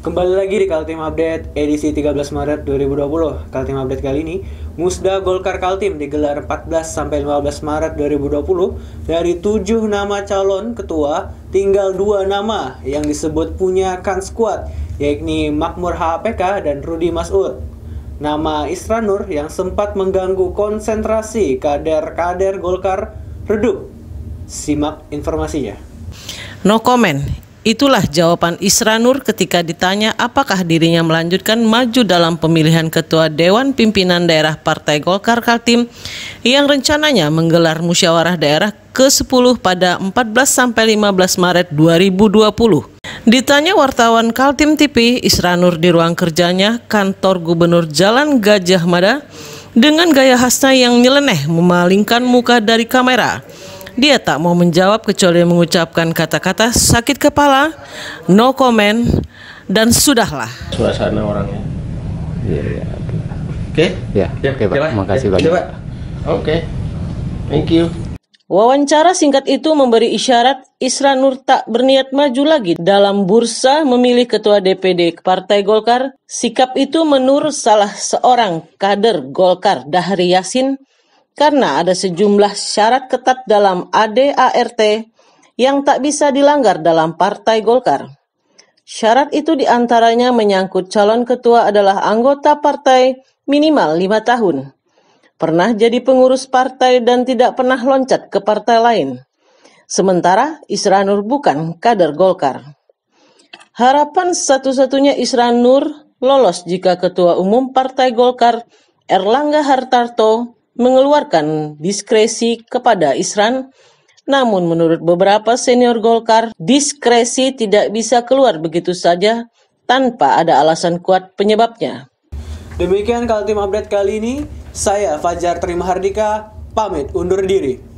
Kembali lagi di Kaltim Update edisi 13 Maret 2020. Kaltim Update kali ini, Musda Golkar Kaltim digelar 14 sampai 15 Maret 2020. Dari 7 nama calon ketua, tinggal dua nama yang disebut punya kans kuat, yakni Makmur HPK dan Rudi Masud. Nama Isranur yang sempat mengganggu konsentrasi kader-kader Golkar redup. Simak informasinya. No comment Itulah jawaban Isra Nur ketika ditanya apakah dirinya melanjutkan maju dalam pemilihan Ketua Dewan Pimpinan Daerah Partai Golkar Kaltim yang rencananya menggelar musyawarah daerah ke-10 pada 14 sampai 15 Maret 2020. Ditanya wartawan Kaltim TV, Isra Nur di ruang kerjanya kantor Gubernur Jalan Gajah Mada dengan gaya khasnya yang nyeleneh memalingkan muka dari kamera. Dia tak mau menjawab kecuali mengucapkan kata-kata sakit kepala, no comment, dan sudahlah. Suasana orangnya. Iya, iya. iya. Oke? Ya, ya, oke Pak. terima kasih ya, banyak. Oke, okay. thank you. Wawancara singkat itu memberi isyarat Isra Nur tak berniat maju lagi dalam bursa memilih ketua DPD Partai Golkar. Sikap itu menurut salah seorang kader Golkar Dahri Yasin karena ada sejumlah syarat ketat dalam ADART yang tak bisa dilanggar dalam Partai Golkar. Syarat itu diantaranya menyangkut calon ketua adalah anggota partai minimal lima tahun, pernah jadi pengurus partai dan tidak pernah loncat ke partai lain. Sementara Isra Nur bukan kader Golkar. Harapan satu-satunya Isra Nur lolos jika Ketua Umum Partai Golkar Erlangga Hartarto mengeluarkan diskresi kepada Isran, namun menurut beberapa senior Golkar, diskresi tidak bisa keluar begitu saja tanpa ada alasan kuat penyebabnya. Demikian Kaltim Update kali ini, saya Fajar Terima Hardika, pamit undur diri.